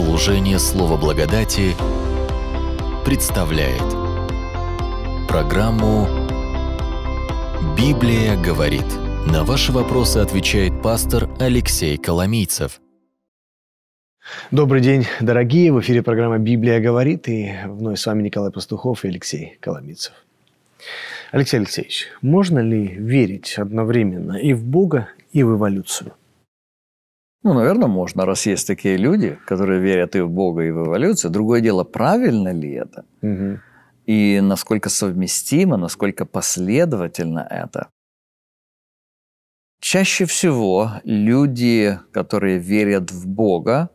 Служение Слова Благодати представляет программу «Библия говорит». На ваши вопросы отвечает пастор Алексей Коломийцев. Добрый день, дорогие! В эфире программа «Библия говорит» и вновь с вами Николай Пастухов и Алексей Коломийцев. Алексей Алексеевич, можно ли верить одновременно и в Бога, и в эволюцию? Ну, наверное, можно, раз есть такие люди, которые верят и в Бога, и в эволюцию. Другое дело, правильно ли это? Угу. И насколько совместимо, насколько последовательно это. Чаще всего люди, которые верят в Бога,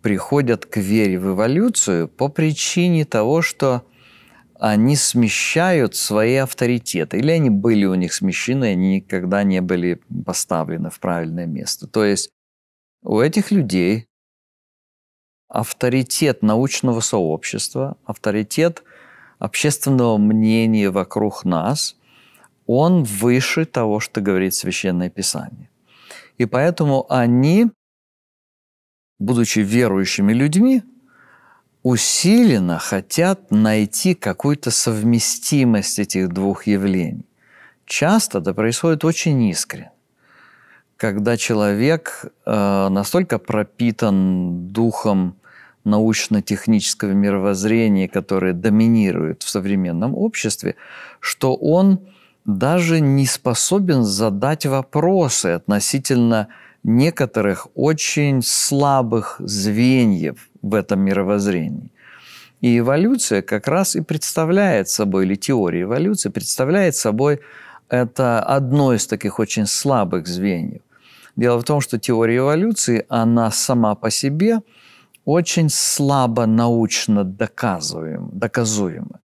приходят к вере в эволюцию по причине того, что они смещают свои авторитеты. Или они были у них смещены, они никогда не были поставлены в правильное место. То есть у этих людей авторитет научного сообщества, авторитет общественного мнения вокруг нас, он выше того, что говорит Священное Писание. И поэтому они, будучи верующими людьми, усиленно хотят найти какую-то совместимость этих двух явлений. Часто это происходит очень искренне когда человек э, настолько пропитан духом научно-технического мировоззрения, которое доминирует в современном обществе, что он даже не способен задать вопросы относительно некоторых очень слабых звеньев в этом мировоззрении. И эволюция как раз и представляет собой, или теория эволюции представляет собой это одно из таких очень слабых звеньев. Дело в том, что теория эволюции, она сама по себе очень слабо научно доказуем, доказуема.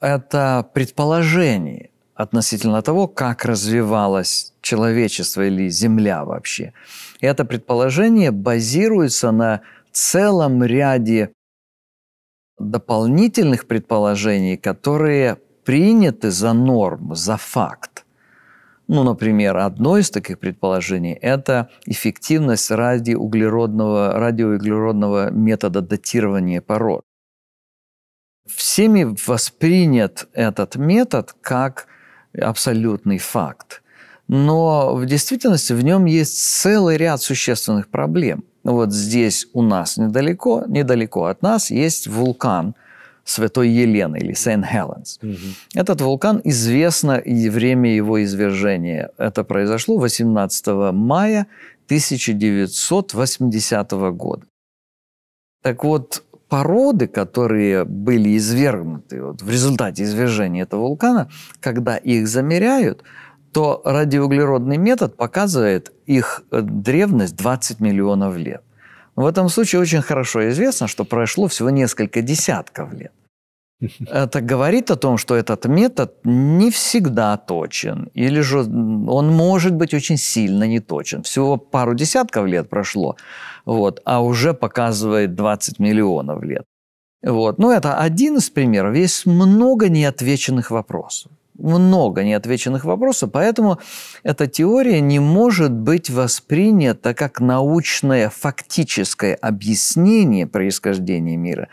Это предположение относительно того, как развивалось человечество или Земля вообще. это предположение базируется на целом ряде дополнительных предположений, которые приняты за норму, за факт. Ну, например, одно из таких предположений – это эффективность радиоуглеродного, радиоуглеродного метода датирования пород. Всеми воспринят этот метод как абсолютный факт. Но в действительности в нем есть целый ряд существенных проблем. Вот здесь у нас недалеко, недалеко от нас есть вулкан – Святой Елены или Сент-Хеленс. Угу. Этот вулкан известно и время его извержения. Это произошло 18 мая 1980 года. Так вот, породы, которые были извергнуты вот, в результате извержения этого вулкана, когда их замеряют, то радиоуглеродный метод показывает их древность 20 миллионов лет. В этом случае очень хорошо известно, что прошло всего несколько десятков лет. Это говорит о том, что этот метод не всегда точен, или же он может быть очень сильно не точен. Всего пару десятков лет прошло, вот, а уже показывает 20 миллионов лет. Вот. Но ну, это один из примеров. Есть много неотвеченных вопросов много неотвеченных вопросов, поэтому эта теория не может быть воспринята как научное фактическое объяснение происхождения мира.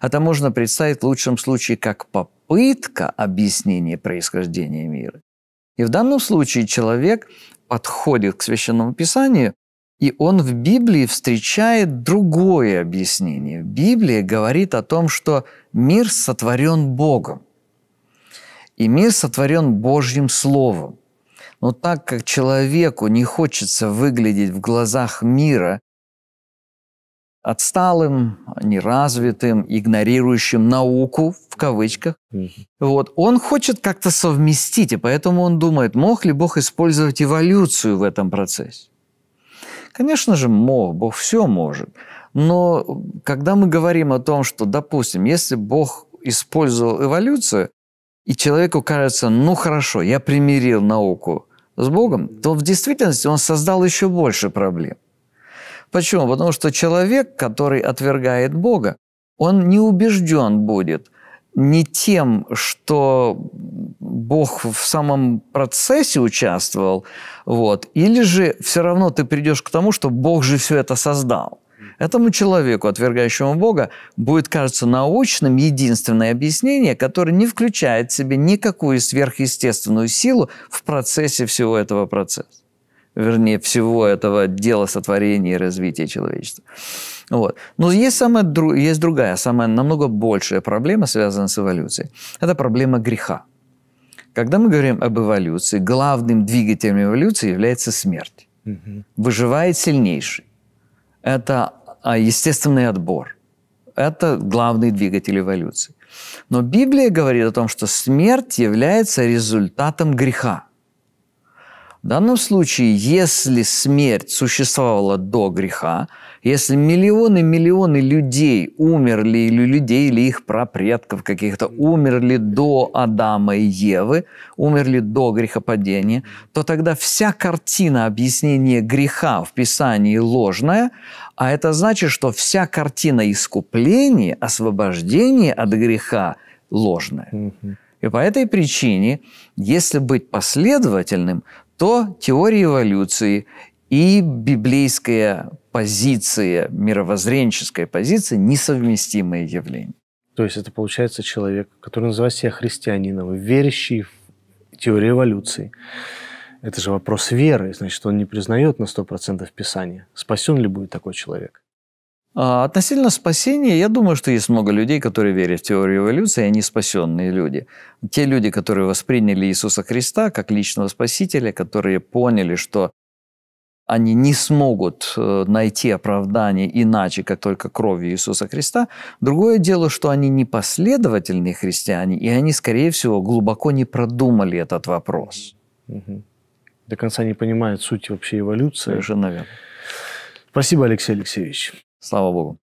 Это можно представить в лучшем случае как попытка объяснения происхождения мира. И в данном случае человек подходит к священному писанию, и он в Библии встречает другое объяснение. Библия говорит о том, что мир сотворен Богом – и мир сотворен Божьим Словом. Но так как человеку не хочется выглядеть в глазах мира отсталым, неразвитым, игнорирующим науку, в кавычках, вот, он хочет как-то совместить, и поэтому он думает, мог ли Бог использовать эволюцию в этом процессе. Конечно же, мог, Бог все может. Но когда мы говорим о том, что, допустим, если Бог использовал эволюцию, и человеку кажется, ну хорошо, я примирил науку с Богом, то в действительности он создал еще больше проблем. Почему? Потому что человек, который отвергает Бога, он не убежден будет не тем, что Бог в самом процессе участвовал, вот, или же все равно ты придешь к тому, что Бог же все это создал. Этому человеку, отвергающему Бога, будет кажется научным единственное объяснение, которое не включает в себе никакую сверхъестественную силу в процессе всего этого процесса. Вернее, всего этого дела сотворения и развития человечества. Вот. Но есть, самая, есть другая, самая намного большая проблема, связанная с эволюцией. Это проблема греха. Когда мы говорим об эволюции, главным двигателем эволюции является смерть. Угу. Выживает сильнейший. Это а естественный отбор. Это главный двигатель эволюции. Но Библия говорит о том, что смерть является результатом греха. В данном случае, если смерть существовала до греха, если миллионы-миллионы людей умерли, или людей, или их прапредков каких-то, умерли до Адама и Евы, умерли до грехопадения, то тогда вся картина объяснения греха в Писании ложная, а это значит, что вся картина искупления, освобождения от греха ложная. И по этой причине, если быть последовательным, то теория эволюции и библейская позиция, мировоззренческая позиция – несовместимые явления. То есть это получается человек, который называет себя христианином, верящий в теорию эволюции. Это же вопрос веры, значит, он не признает на 100% Писание. Спасен ли будет такой человек? А относительно спасения, я думаю, что есть много людей, которые верят в теорию эволюции, и они спасенные люди. Те люди, которые восприняли Иисуса Христа как личного спасителя, которые поняли, что они не смогут э, найти оправдание иначе, как только кровью Иисуса Христа. Другое дело, что они не последовательные христиане, и они, скорее всего, глубоко не продумали этот вопрос. До конца не понимают суть вообще эволюции. Совершенно верно. Спасибо, Алексей Алексеевич. Слава Богу.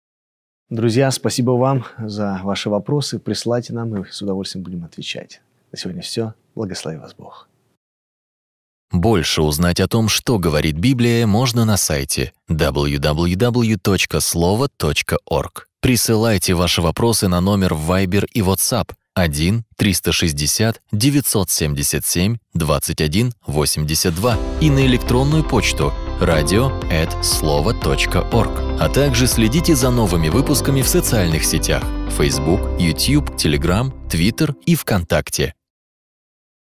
Друзья, спасибо вам за ваши вопросы. Присылайте нам, и с удовольствием будем отвечать. На сегодня все. Благослови вас Бог. Больше узнать о том, что говорит Библия, можно на сайте www.slovo.org. Присылайте ваши вопросы на номер в Viber и WhatsApp 1 360 977 21 82 и на электронную почту – радио слово.орг. А также следите за новыми выпусками в социальных сетях Facebook, YouTube, Telegram, Twitter и ВКонтакте.